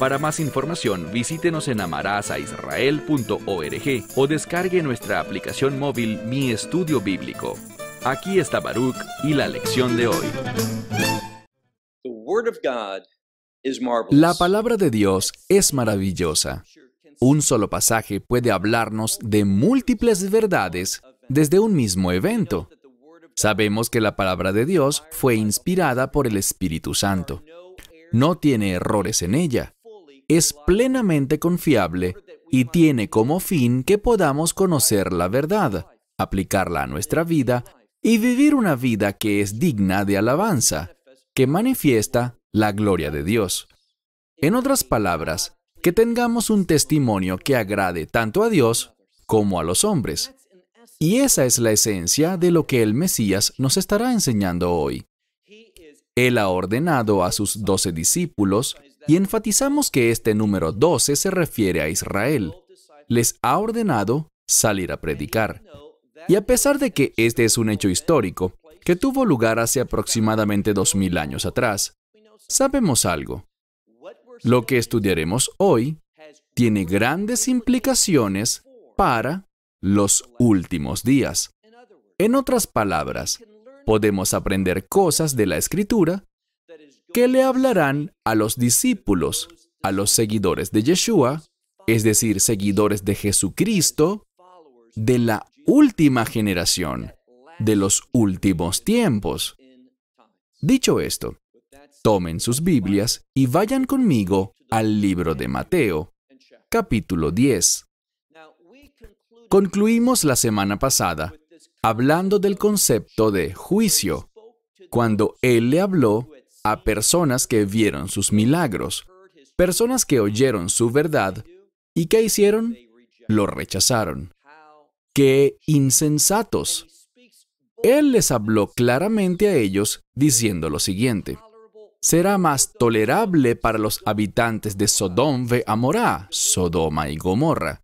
Para más información, visítenos en amarazaisrael.org o descargue nuestra aplicación móvil Mi Estudio Bíblico. Aquí está Baruch y la lección de hoy. La palabra de Dios es maravillosa. Un solo pasaje puede hablarnos de múltiples verdades desde un mismo evento. Sabemos que la palabra de Dios fue inspirada por el Espíritu Santo. No tiene errores en ella es plenamente confiable y tiene como fin que podamos conocer la verdad, aplicarla a nuestra vida y vivir una vida que es digna de alabanza, que manifiesta la gloria de Dios. En otras palabras, que tengamos un testimonio que agrade tanto a Dios como a los hombres. Y esa es la esencia de lo que el Mesías nos estará enseñando hoy. Él ha ordenado a sus doce discípulos y enfatizamos que este número 12 se refiere a Israel. Les ha ordenado salir a predicar. Y a pesar de que este es un hecho histórico, que tuvo lugar hace aproximadamente 2000 años atrás, sabemos algo. Lo que estudiaremos hoy tiene grandes implicaciones para los últimos días. En otras palabras, podemos aprender cosas de la escritura que le hablarán a los discípulos, a los seguidores de Yeshua, es decir, seguidores de Jesucristo, de la última generación, de los últimos tiempos. Dicho esto, tomen sus Biblias y vayan conmigo al libro de Mateo, capítulo 10. Concluimos la semana pasada hablando del concepto de juicio, cuando Él le habló a personas que vieron sus milagros, personas que oyeron su verdad y que hicieron? Lo rechazaron. ¡Qué insensatos! Él les habló claramente a ellos diciendo lo siguiente. Será más tolerable para los habitantes de Sodom ve Amorá, Sodoma y Gomorra.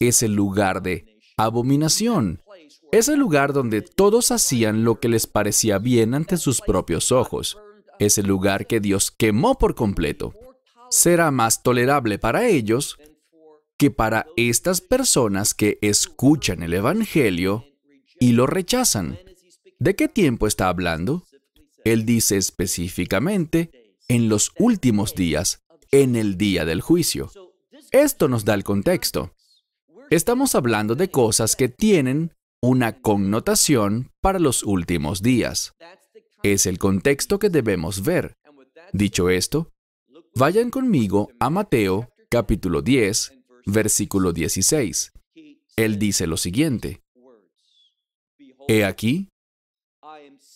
Es el lugar de abominación. Es el lugar donde todos hacían lo que les parecía bien ante sus propios ojos el lugar que Dios quemó por completo, será más tolerable para ellos que para estas personas que escuchan el Evangelio y lo rechazan. ¿De qué tiempo está hablando? Él dice específicamente, en los últimos días, en el día del juicio. Esto nos da el contexto. Estamos hablando de cosas que tienen una connotación para los últimos días. Es el contexto que debemos ver. Dicho esto, vayan conmigo a Mateo capítulo 10, versículo 16. Él dice lo siguiente. He aquí,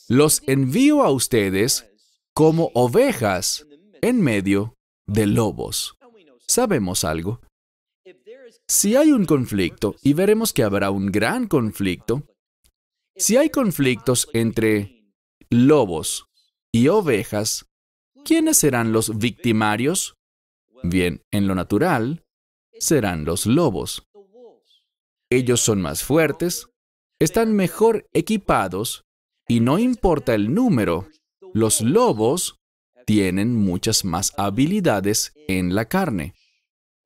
los envío a ustedes como ovejas en medio de lobos. ¿Sabemos algo? Si hay un conflicto, y veremos que habrá un gran conflicto, si hay conflictos entre lobos y ovejas, ¿quiénes serán los victimarios? Bien, en lo natural, serán los lobos. Ellos son más fuertes, están mejor equipados y no importa el número, los lobos tienen muchas más habilidades en la carne.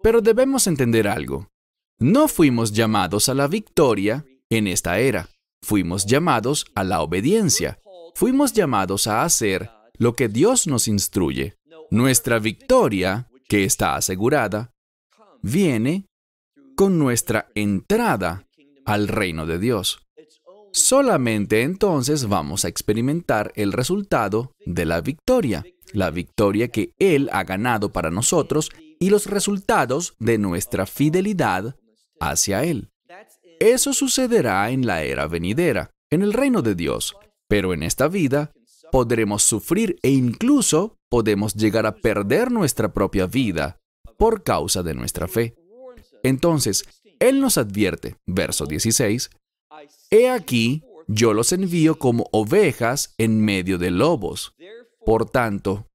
Pero debemos entender algo. No fuimos llamados a la victoria en esta era, fuimos llamados a la obediencia fuimos llamados a hacer lo que Dios nos instruye. Nuestra victoria, que está asegurada, viene con nuestra entrada al reino de Dios. Solamente entonces vamos a experimentar el resultado de la victoria, la victoria que Él ha ganado para nosotros y los resultados de nuestra fidelidad hacia Él. Eso sucederá en la era venidera, en el reino de Dios. Pero en esta vida podremos sufrir e incluso podemos llegar a perder nuestra propia vida por causa de nuestra fe. Entonces, Él nos advierte, verso 16, He aquí, yo los envío como ovejas en medio de lobos. Por tanto,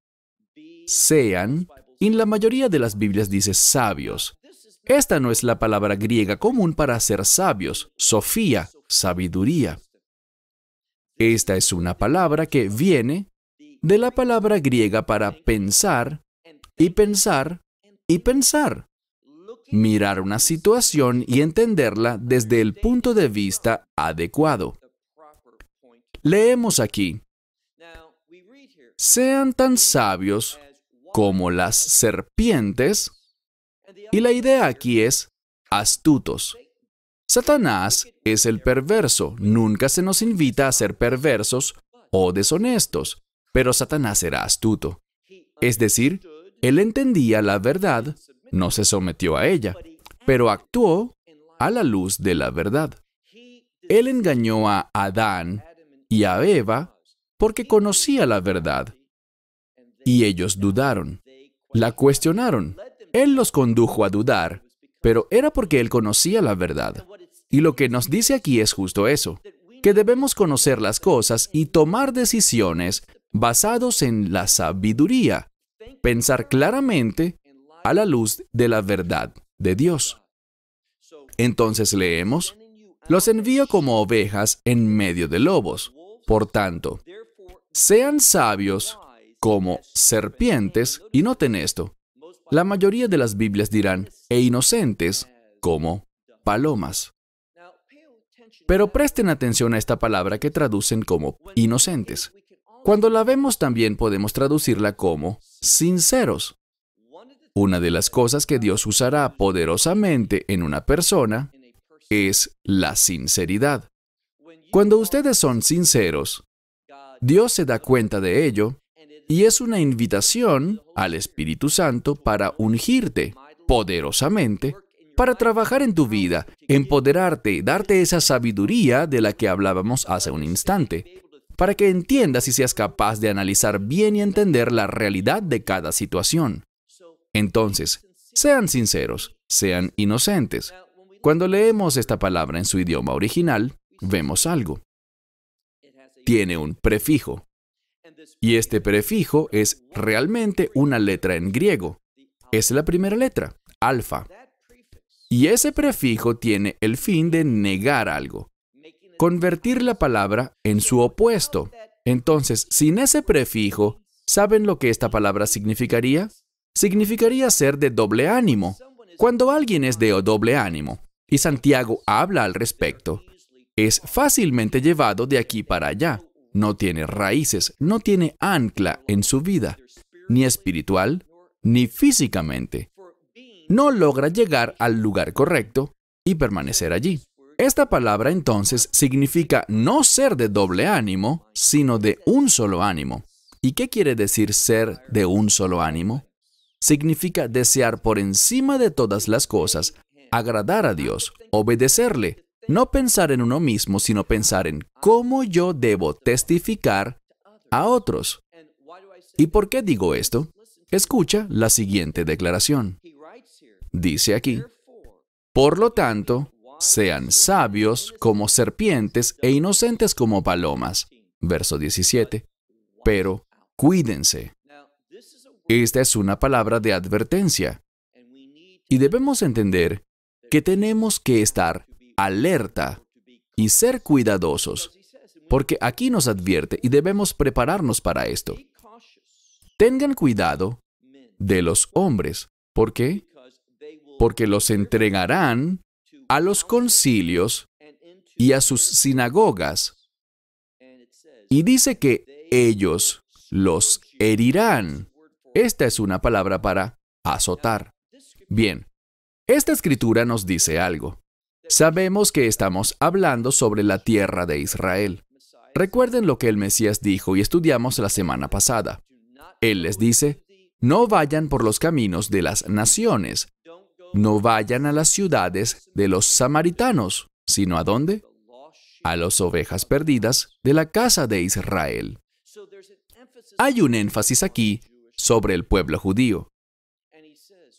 sean, y en la mayoría de las Biblias dice sabios. Esta no es la palabra griega común para ser sabios, sofía, sabiduría. Esta es una palabra que viene de la palabra griega para pensar y pensar y pensar. Mirar una situación y entenderla desde el punto de vista adecuado. Leemos aquí, sean tan sabios como las serpientes, y la idea aquí es astutos. Satanás es el perverso. Nunca se nos invita a ser perversos o deshonestos, pero Satanás era astuto. Es decir, él entendía la verdad, no se sometió a ella, pero actuó a la luz de la verdad. Él engañó a Adán y a Eva porque conocía la verdad. Y ellos dudaron, la cuestionaron. Él los condujo a dudar, pero era porque él conocía la verdad. Y lo que nos dice aquí es justo eso, que debemos conocer las cosas y tomar decisiones basados en la sabiduría, pensar claramente a la luz de la verdad de Dios. Entonces leemos, los envío como ovejas en medio de lobos. Por tanto, sean sabios como serpientes, y noten esto, la mayoría de las Biblias dirán, e inocentes como palomas. Pero presten atención a esta palabra que traducen como inocentes. Cuando la vemos también podemos traducirla como sinceros. Una de las cosas que Dios usará poderosamente en una persona es la sinceridad. Cuando ustedes son sinceros, Dios se da cuenta de ello y es una invitación al Espíritu Santo para ungirte poderosamente para trabajar en tu vida, empoderarte, darte esa sabiduría de la que hablábamos hace un instante, para que entiendas y seas capaz de analizar bien y entender la realidad de cada situación. Entonces, sean sinceros, sean inocentes. Cuando leemos esta palabra en su idioma original, vemos algo. Tiene un prefijo. Y este prefijo es realmente una letra en griego. Es la primera letra, alfa. Y ese prefijo tiene el fin de negar algo, convertir la palabra en su opuesto. Entonces, sin ese prefijo, ¿saben lo que esta palabra significaría? Significaría ser de doble ánimo. Cuando alguien es de doble ánimo, y Santiago habla al respecto, es fácilmente llevado de aquí para allá. No tiene raíces, no tiene ancla en su vida, ni espiritual, ni físicamente no logra llegar al lugar correcto y permanecer allí. Esta palabra entonces significa no ser de doble ánimo, sino de un solo ánimo. ¿Y qué quiere decir ser de un solo ánimo? Significa desear por encima de todas las cosas, agradar a Dios, obedecerle, no pensar en uno mismo, sino pensar en cómo yo debo testificar a otros. ¿Y por qué digo esto? Escucha la siguiente declaración. Dice aquí, por lo tanto, sean sabios como serpientes e inocentes como palomas. Verso 17. Pero cuídense. Esta es una palabra de advertencia. Y debemos entender que tenemos que estar alerta y ser cuidadosos, porque aquí nos advierte y debemos prepararnos para esto. Tengan cuidado de los hombres. ¿Por qué? porque los entregarán a los concilios y a sus sinagogas. Y dice que ellos los herirán. Esta es una palabra para azotar. Bien, esta escritura nos dice algo. Sabemos que estamos hablando sobre la tierra de Israel. Recuerden lo que el Mesías dijo y estudiamos la semana pasada. Él les dice, no vayan por los caminos de las naciones, no vayan a las ciudades de los samaritanos, sino a dónde? A las ovejas perdidas de la casa de Israel. Hay un énfasis aquí sobre el pueblo judío.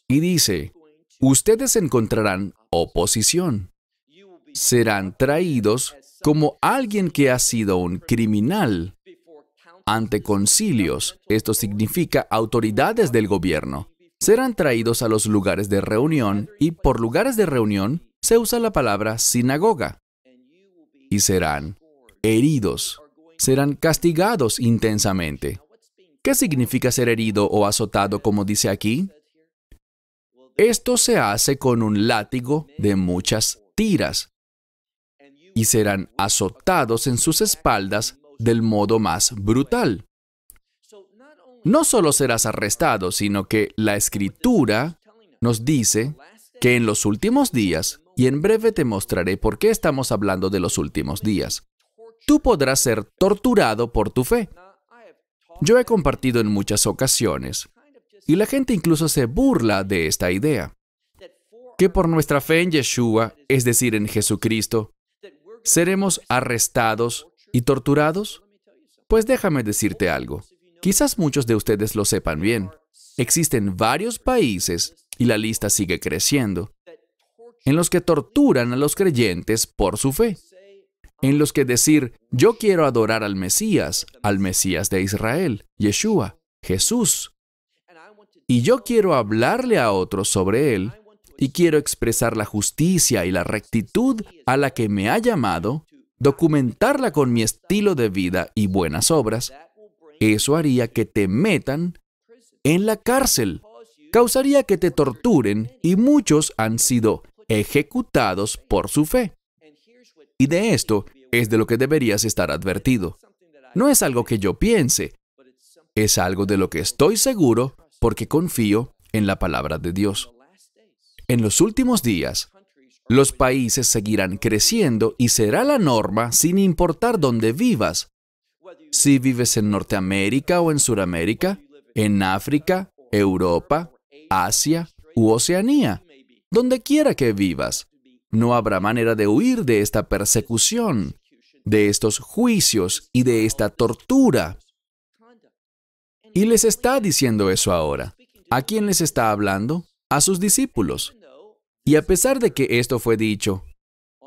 Y dice, ustedes encontrarán oposición. Serán traídos como alguien que ha sido un criminal ante concilios. Esto significa autoridades del gobierno serán traídos a los lugares de reunión y por lugares de reunión se usa la palabra sinagoga. Y serán heridos, serán castigados intensamente. ¿Qué significa ser herido o azotado como dice aquí? Esto se hace con un látigo de muchas tiras y serán azotados en sus espaldas del modo más brutal no solo serás arrestado, sino que la escritura nos dice que en los últimos días, y en breve te mostraré por qué estamos hablando de los últimos días, tú podrás ser torturado por tu fe. Yo he compartido en muchas ocasiones, y la gente incluso se burla de esta idea, que por nuestra fe en Yeshua, es decir, en Jesucristo, seremos arrestados y torturados. Pues déjame decirte algo. Quizás muchos de ustedes lo sepan bien. Existen varios países, y la lista sigue creciendo, en los que torturan a los creyentes por su fe, en los que decir, yo quiero adorar al Mesías, al Mesías de Israel, Yeshua, Jesús, y yo quiero hablarle a otros sobre él, y quiero expresar la justicia y la rectitud a la que me ha llamado, documentarla con mi estilo de vida y buenas obras, eso haría que te metan en la cárcel, causaría que te torturen y muchos han sido ejecutados por su fe. Y de esto es de lo que deberías estar advertido. No es algo que yo piense, es algo de lo que estoy seguro porque confío en la palabra de Dios. En los últimos días, los países seguirán creciendo y será la norma sin importar dónde vivas, si vives en Norteamérica o en Sudamérica, en África, Europa, Asia u Oceanía, donde quiera que vivas, no habrá manera de huir de esta persecución, de estos juicios y de esta tortura. Y les está diciendo eso ahora. ¿A quién les está hablando? A sus discípulos. Y a pesar de que esto fue dicho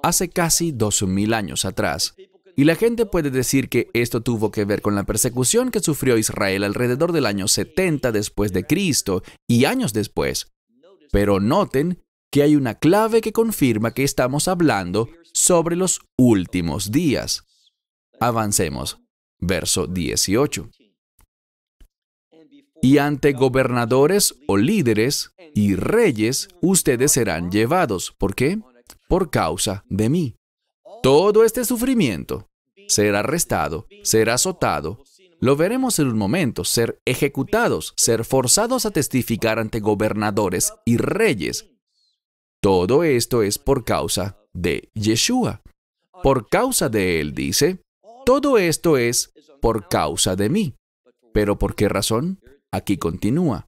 hace casi dos mil años atrás, y la gente puede decir que esto tuvo que ver con la persecución que sufrió Israel alrededor del año 70 después de Cristo y años después. Pero noten que hay una clave que confirma que estamos hablando sobre los últimos días. Avancemos. Verso 18. Y ante gobernadores o líderes y reyes, ustedes serán llevados. ¿Por qué? Por causa de mí todo este sufrimiento, ser arrestado, ser azotado, lo veremos en un momento, ser ejecutados, ser forzados a testificar ante gobernadores y reyes. Todo esto es por causa de Yeshua. Por causa de él, dice, todo esto es por causa de mí. ¿Pero por qué razón? Aquí continúa.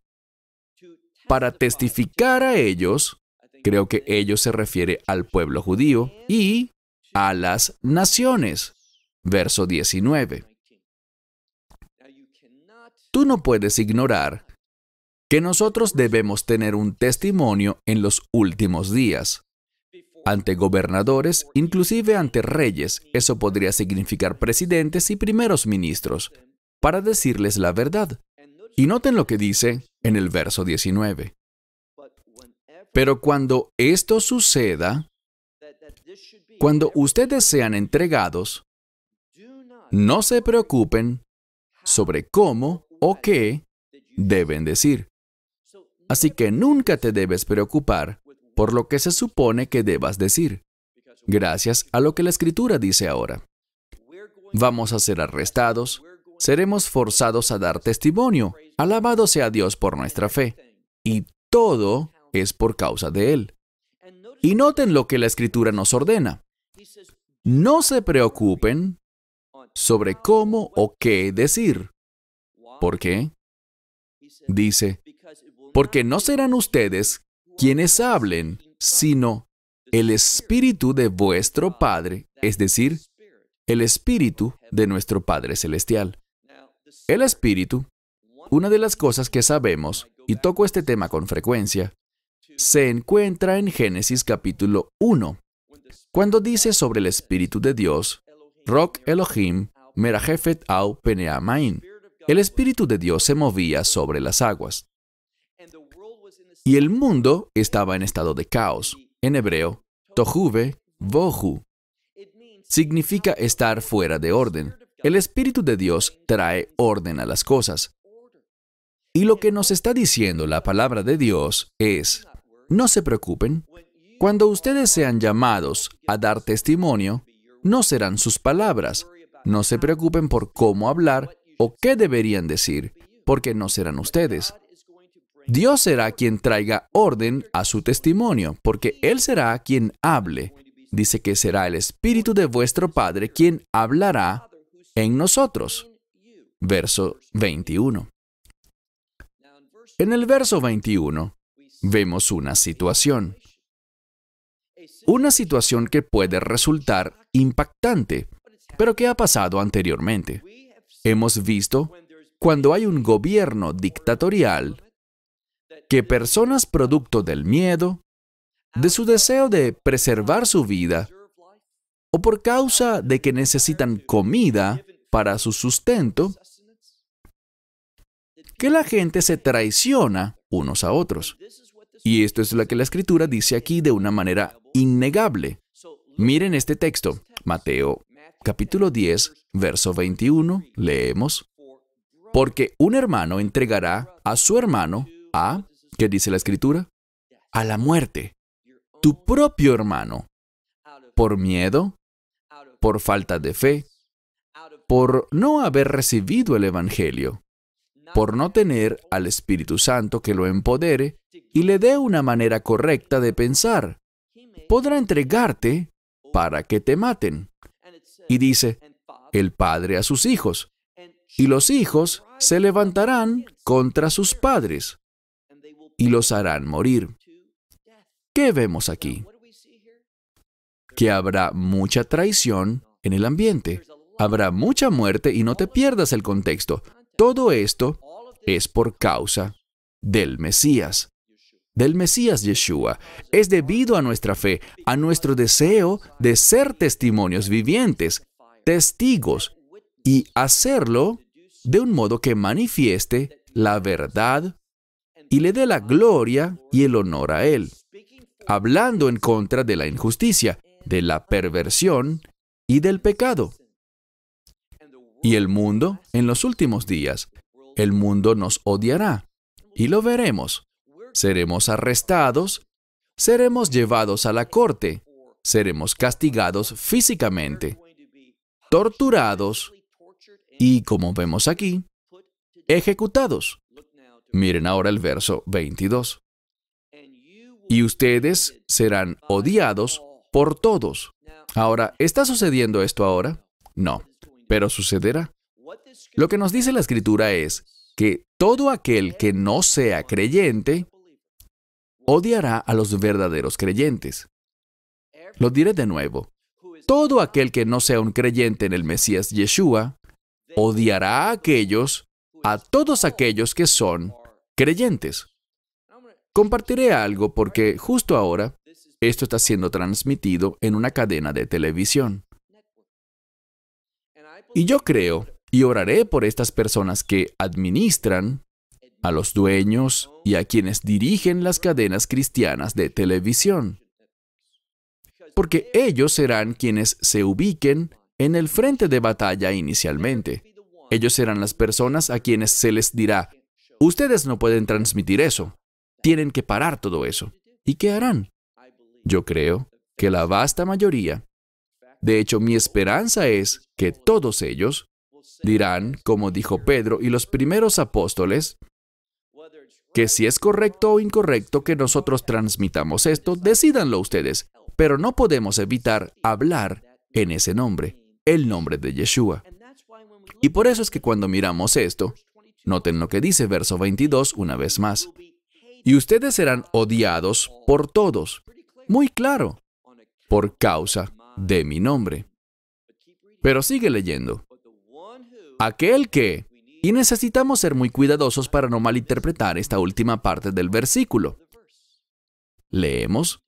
Para testificar a ellos, creo que ellos se refiere al pueblo judío, y a las naciones. Verso 19. Tú no puedes ignorar que nosotros debemos tener un testimonio en los últimos días. Ante gobernadores, inclusive ante reyes, eso podría significar presidentes y primeros ministros, para decirles la verdad. Y noten lo que dice en el verso 19. Pero cuando esto suceda, cuando ustedes sean entregados, no se preocupen sobre cómo o qué deben decir. Así que nunca te debes preocupar por lo que se supone que debas decir, gracias a lo que la escritura dice ahora. Vamos a ser arrestados, seremos forzados a dar testimonio, alabado sea Dios por nuestra fe, y todo es por causa de Él. Y noten lo que la escritura nos ordena. No se preocupen sobre cómo o qué decir. ¿Por qué? Dice, porque no serán ustedes quienes hablen, sino el Espíritu de vuestro Padre, es decir, el Espíritu de nuestro Padre Celestial. El Espíritu, una de las cosas que sabemos, y toco este tema con frecuencia, se encuentra en Génesis capítulo 1, cuando dice sobre el Espíritu de Dios, rok Elohim, Merajefet au Peneamain, el Espíritu de Dios se movía sobre las aguas. Y el mundo estaba en estado de caos. En hebreo, Tohuve Bohu. Significa estar fuera de orden. El Espíritu de Dios trae orden a las cosas. Y lo que nos está diciendo la palabra de Dios es, no se preocupen, cuando ustedes sean llamados a dar testimonio, no serán sus palabras. No se preocupen por cómo hablar o qué deberían decir, porque no serán ustedes. Dios será quien traiga orden a su testimonio, porque Él será quien hable. Dice que será el Espíritu de vuestro Padre quien hablará en nosotros. Verso 21. En el verso 21 vemos una situación una situación que puede resultar impactante, pero qué ha pasado anteriormente. Hemos visto cuando hay un gobierno dictatorial que personas producto del miedo, de su deseo de preservar su vida, o por causa de que necesitan comida para su sustento, que la gente se traiciona unos a otros. Y esto es lo que la escritura dice aquí de una manera innegable. Miren este texto, Mateo capítulo 10, verso 21, leemos, Porque un hermano entregará a su hermano a, ¿qué dice la escritura? A la muerte. Tu propio hermano. Por miedo, por falta de fe, por no haber recibido el Evangelio, por no tener al Espíritu Santo que lo empodere y le dé una manera correcta de pensar, podrá entregarte para que te maten. Y dice, el padre a sus hijos, y los hijos se levantarán contra sus padres y los harán morir. ¿Qué vemos aquí? Que habrá mucha traición en el ambiente, habrá mucha muerte y no te pierdas el contexto. Todo esto es por causa del Mesías del Mesías Yeshua es debido a nuestra fe, a nuestro deseo de ser testimonios vivientes, testigos, y hacerlo de un modo que manifieste la verdad y le dé la gloria y el honor a Él, hablando en contra de la injusticia, de la perversión y del pecado. Y el mundo, en los últimos días, el mundo nos odiará, y lo veremos seremos arrestados, seremos llevados a la corte, seremos castigados físicamente, torturados y, como vemos aquí, ejecutados. Miren ahora el verso 22. Y ustedes serán odiados por todos. Ahora, ¿está sucediendo esto ahora? No, pero sucederá. Lo que nos dice la escritura es que todo aquel que no sea creyente odiará a los verdaderos creyentes. Lo diré de nuevo. Todo aquel que no sea un creyente en el Mesías Yeshua, odiará a aquellos, a todos aquellos que son creyentes. Compartiré algo porque justo ahora esto está siendo transmitido en una cadena de televisión. Y yo creo y oraré por estas personas que administran a los dueños y a quienes dirigen las cadenas cristianas de televisión. Porque ellos serán quienes se ubiquen en el frente de batalla inicialmente. Ellos serán las personas a quienes se les dirá, ustedes no pueden transmitir eso, tienen que parar todo eso. ¿Y qué harán? Yo creo que la vasta mayoría, de hecho mi esperanza es que todos ellos dirán, como dijo Pedro y los primeros apóstoles, que si es correcto o incorrecto que nosotros transmitamos esto, decídanlo ustedes, pero no podemos evitar hablar en ese nombre, el nombre de Yeshua. Y por eso es que cuando miramos esto, noten lo que dice verso 22 una vez más, y ustedes serán odiados por todos, muy claro, por causa de mi nombre. Pero sigue leyendo. Aquel que y necesitamos ser muy cuidadosos para no malinterpretar esta última parte del versículo. Leemos,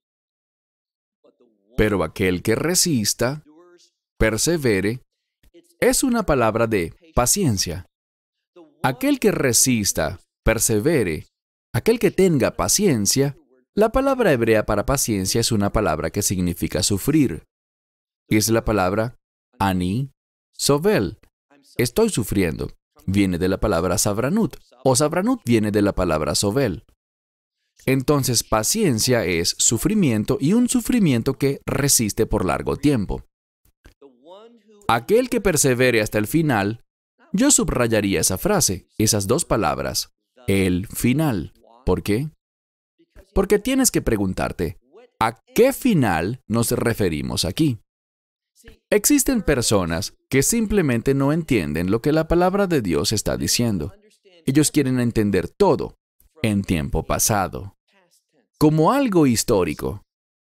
pero aquel que resista, persevere, es una palabra de paciencia. Aquel que resista, persevere, aquel que tenga paciencia, la palabra hebrea para paciencia es una palabra que significa sufrir. Es la palabra ani sovel, Estoy sufriendo viene de la palabra sabranut, o sabranut viene de la palabra sobel. Entonces paciencia es sufrimiento y un sufrimiento que resiste por largo tiempo. Aquel que persevere hasta el final, yo subrayaría esa frase, esas dos palabras, el final. ¿Por qué? Porque tienes que preguntarte, ¿a qué final nos referimos aquí? Existen personas que simplemente no entienden lo que la palabra de Dios está diciendo. Ellos quieren entender todo en tiempo pasado, como algo histórico.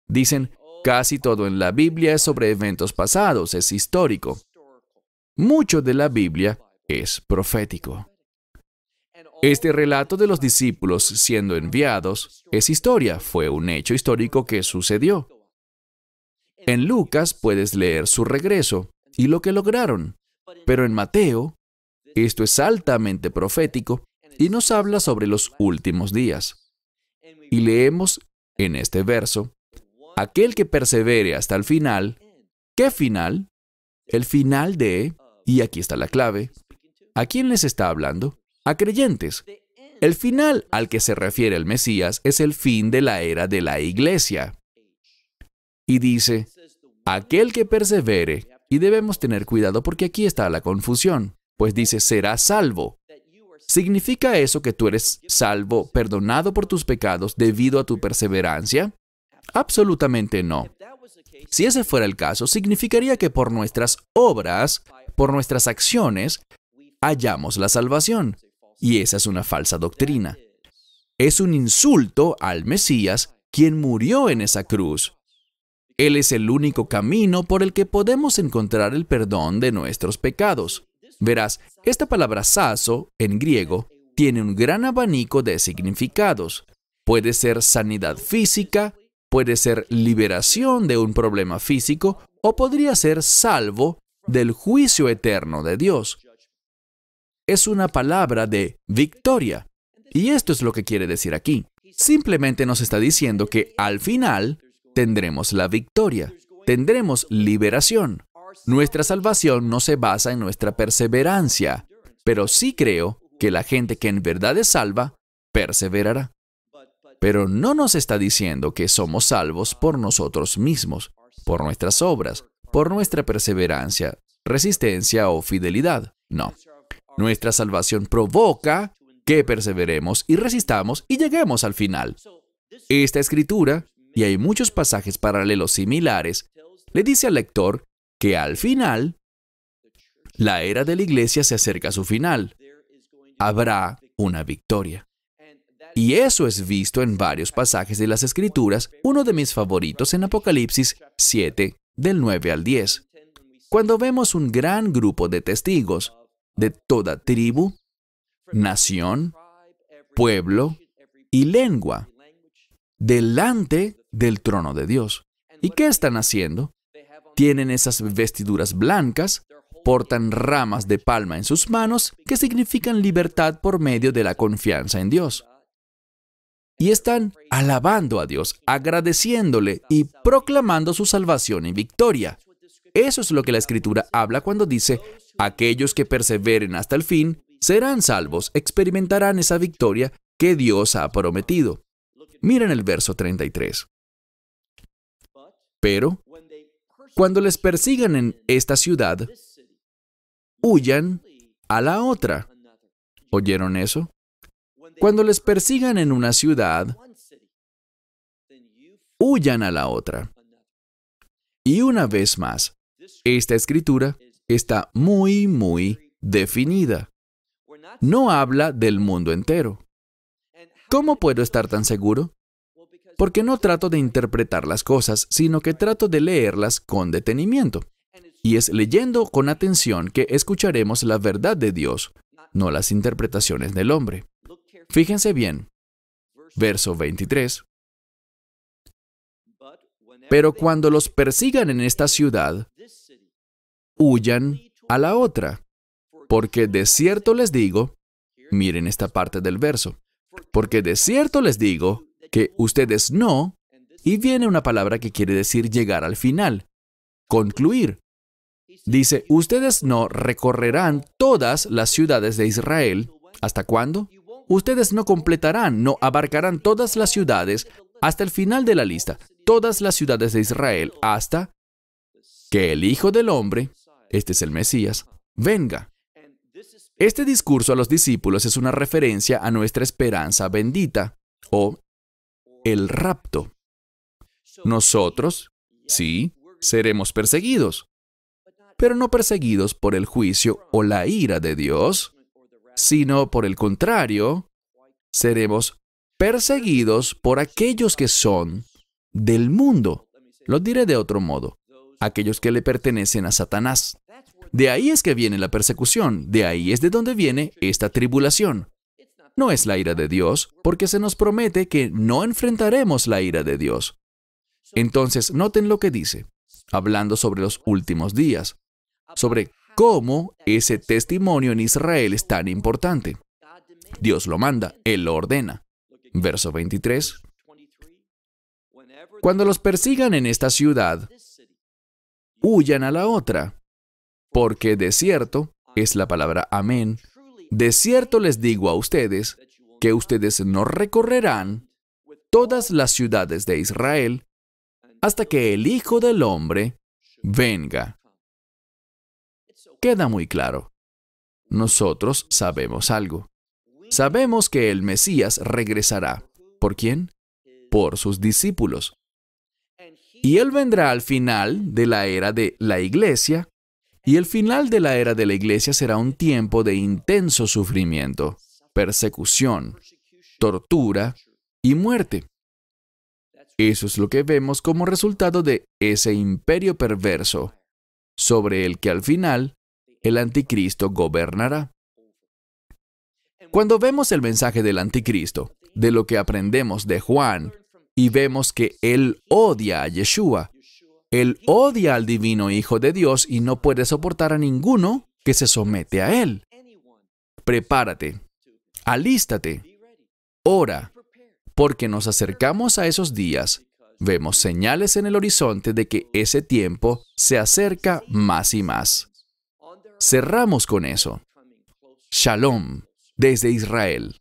Dicen, casi todo en la Biblia es sobre eventos pasados, es histórico. Mucho de la Biblia es profético. Este relato de los discípulos siendo enviados es historia, fue un hecho histórico que sucedió. En Lucas puedes leer su regreso y lo que lograron, pero en Mateo, esto es altamente profético y nos habla sobre los últimos días. Y leemos en este verso, aquel que persevere hasta el final, ¿qué final? El final de, y aquí está la clave, ¿a quién les está hablando? A creyentes. El final al que se refiere el Mesías es el fin de la era de la iglesia y dice, aquel que persevere, y debemos tener cuidado porque aquí está la confusión, pues dice, será salvo. ¿Significa eso que tú eres salvo, perdonado por tus pecados debido a tu perseverancia? Absolutamente no. Si ese fuera el caso, significaría que por nuestras obras, por nuestras acciones, hallamos la salvación. Y esa es una falsa doctrina. Es un insulto al Mesías, quien murió en esa cruz, él es el único camino por el que podemos encontrar el perdón de nuestros pecados. Verás, esta palabra "saso" en griego, tiene un gran abanico de significados. Puede ser sanidad física, puede ser liberación de un problema físico o podría ser salvo del juicio eterno de Dios. Es una palabra de victoria. Y esto es lo que quiere decir aquí. Simplemente nos está diciendo que al final tendremos la victoria, tendremos liberación. Nuestra salvación no se basa en nuestra perseverancia, pero sí creo que la gente que en verdad es salva, perseverará. Pero no nos está diciendo que somos salvos por nosotros mismos, por nuestras obras, por nuestra perseverancia, resistencia o fidelidad. No. Nuestra salvación provoca que perseveremos y resistamos y lleguemos al final. Esta escritura y hay muchos pasajes paralelos similares, le dice al lector que al final, la era de la iglesia se acerca a su final. Habrá una victoria. Y eso es visto en varios pasajes de las Escrituras, uno de mis favoritos en Apocalipsis 7, del 9 al 10, cuando vemos un gran grupo de testigos de toda tribu, nación, pueblo y lengua delante del trono de Dios. ¿Y qué están haciendo? Tienen esas vestiduras blancas, portan ramas de palma en sus manos que significan libertad por medio de la confianza en Dios. Y están alabando a Dios, agradeciéndole y proclamando su salvación y victoria. Eso es lo que la escritura habla cuando dice, aquellos que perseveren hasta el fin serán salvos, experimentarán esa victoria que Dios ha prometido. Miren el verso 33. Pero cuando les persigan en esta ciudad, huyan a la otra. ¿Oyeron eso? Cuando les persigan en una ciudad, huyan a la otra. Y una vez más, esta escritura está muy, muy definida. No habla del mundo entero. ¿Cómo puedo estar tan seguro? porque no trato de interpretar las cosas, sino que trato de leerlas con detenimiento. Y es leyendo con atención que escucharemos la verdad de Dios, no las interpretaciones del hombre. Fíjense bien, verso 23. Pero cuando los persigan en esta ciudad, huyan a la otra, porque de cierto les digo, miren esta parte del verso, porque de cierto les digo que ustedes no, y viene una palabra que quiere decir llegar al final, concluir. Dice, ustedes no recorrerán todas las ciudades de Israel. ¿Hasta cuándo? Ustedes no completarán, no abarcarán todas las ciudades hasta el final de la lista, todas las ciudades de Israel, hasta que el Hijo del Hombre, este es el Mesías, venga. Este discurso a los discípulos es una referencia a nuestra esperanza bendita, o el rapto. Nosotros, sí, seremos perseguidos, pero no perseguidos por el juicio o la ira de Dios, sino por el contrario, seremos perseguidos por aquellos que son del mundo. Lo diré de otro modo, aquellos que le pertenecen a Satanás. De ahí es que viene la persecución, de ahí es de donde viene esta tribulación no es la ira de Dios, porque se nos promete que no enfrentaremos la ira de Dios. Entonces, noten lo que dice, hablando sobre los últimos días, sobre cómo ese testimonio en Israel es tan importante. Dios lo manda, Él lo ordena. Verso 23. Cuando los persigan en esta ciudad, huyan a la otra, porque de cierto, es la palabra amén, de cierto les digo a ustedes que ustedes no recorrerán todas las ciudades de Israel hasta que el Hijo del Hombre venga. Queda muy claro. Nosotros sabemos algo. Sabemos que el Mesías regresará. ¿Por quién? Por sus discípulos. Y Él vendrá al final de la era de la iglesia y el final de la era de la iglesia será un tiempo de intenso sufrimiento, persecución, tortura y muerte. Eso es lo que vemos como resultado de ese imperio perverso, sobre el que al final el anticristo gobernará. Cuando vemos el mensaje del anticristo, de lo que aprendemos de Juan, y vemos que él odia a Yeshua, él odia al divino Hijo de Dios y no puede soportar a ninguno que se somete a Él. Prepárate, alístate, ora, porque nos acercamos a esos días. Vemos señales en el horizonte de que ese tiempo se acerca más y más. Cerramos con eso. Shalom desde Israel.